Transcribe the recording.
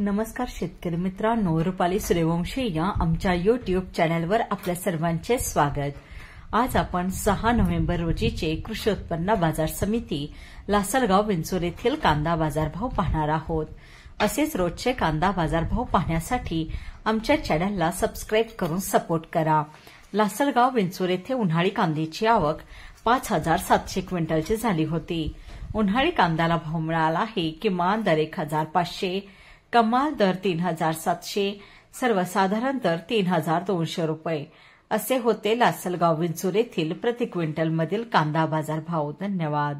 नमस्कार शेतकरी मित्रांनो रुपाली सूर्यवंशी या आमच्या युट्यूब चॅनलवर आपल्या सर्वांचे स्वागत आज आपण सहा नोव्हेंबर रोजीचे कृषी उत्पन्न बाजार समिती लासलगाव विंचूर येथील कांदा बाजारभाव पाहणार आहोत असेच रोजचे कांदा बाजारभाव पाहण्यासाठी आमच्या चॅनलला सबस्क्राईब करून सपोर्ट करा लासलगाव विंचूर येथे उन्हाळी कांद्याची आवक पाच हजार सातशे क्विंटलची झाली होती उन्हाळी कांद्याला भाव मिळाला आहे किमान दर एक हजार पाचशे कमाल दर तीन हजार सातशे सर्वसाधारण दर तीन हजार दोनशे रुपये असे होते लासलगाव विंचूर येथील प्रति क्विंटलमधील कांदा बाजार भाव धन्यवाद